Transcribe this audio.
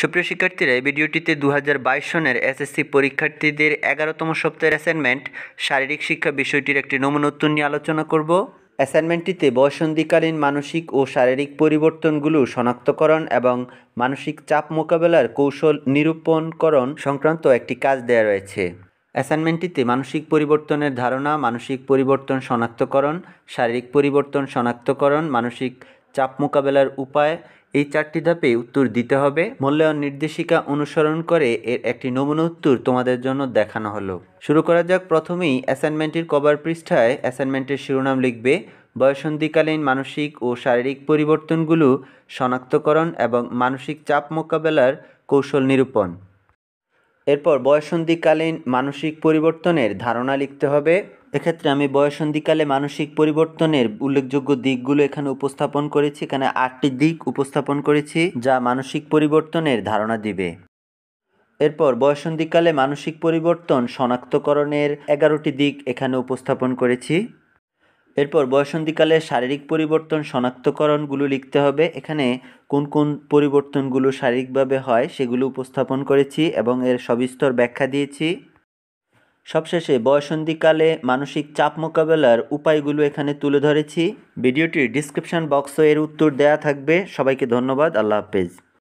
সুপ্রিয় শিক্ষার্থীরা এই ভিডিওটিতে দু সনের এসএসসি পরীক্ষার্থীদের এগারোতম সপ্তাহের অ্যাসাইনমেন্ট শারীরিক শিক্ষা বিষয়টির একটি নমুনোত্তর নিয়ে আলোচনা করব অ্যাসাইনমেন্টটিতে বয়সন্ধিকালীন মানসিক ও শারীরিক পরিবর্তনগুলো শনাক্তকরণ এবং মানসিক চাপ মোকাবেলার কৌশল নিরূপণকরণ সংক্রান্ত একটি কাজ দেওয়া রয়েছে অ্যাসাইনমেন্টটিতে মানসিক পরিবর্তনের ধারণা মানসিক পরিবর্তন শনাক্তকরণ শারীরিক পরিবর্তন শনাক্তকরণ মানসিক চাপ মোকাবেলার উপায় এই চারটি ধাপে উত্তর দিতে হবে মূল্যায়ন নির্দেশিকা অনুসরণ করে এর একটি নমুনা উত্তর তোমাদের জন্য দেখানো হলো শুরু করা যাক প্রথমেই অ্যাসাইনমেন্টের কভার পৃষ্ঠায় অ্যাসাইনমেন্টের শিরোনাম লিখবে বয়সন্ধিকালীন মানসিক ও শারীরিক পরিবর্তনগুলো শনাক্তকরণ এবং মানসিক চাপ মোকাবেলার কৌশল নিরূপণ এরপর বয়সন্ধিকালীন মানসিক পরিবর্তনের ধারণা লিখতে হবে এক্ষেত্রে আমি বয়সন্ধিকালে মানসিক পরিবর্তনের উল্লেখযোগ্য দিকগুলো এখানে উপস্থাপন করেছি এখানে আটটি দিক উপস্থাপন করেছি যা মানসিক পরিবর্তনের ধারণা দিবে এরপর বয়সন্ধিকালে মানসিক পরিবর্তন শনাক্তকরণের এগারোটি দিক এখানে উপস্থাপন করেছি এরপর বয়সন্ধিকালে শারীরিক পরিবর্তন শনাক্তকরণগুলো লিখতে হবে এখানে কোন কোন পরিবর্তনগুলো শারীরিকভাবে হয় সেগুলো উপস্থাপন করেছি এবং এর সবিস্তর ব্যাখ্যা দিয়েছি সবশেষে বয়সন্ধিকালে মানসিক চাপ মোকাবেলার উপায়গুলো এখানে তুলে ধরেছি ভিডিওটির ডিসক্রিপশান বক্সে এর উত্তর দেয়া থাকবে সবাইকে ধন্যবাদ আল্লাহ হাফেজ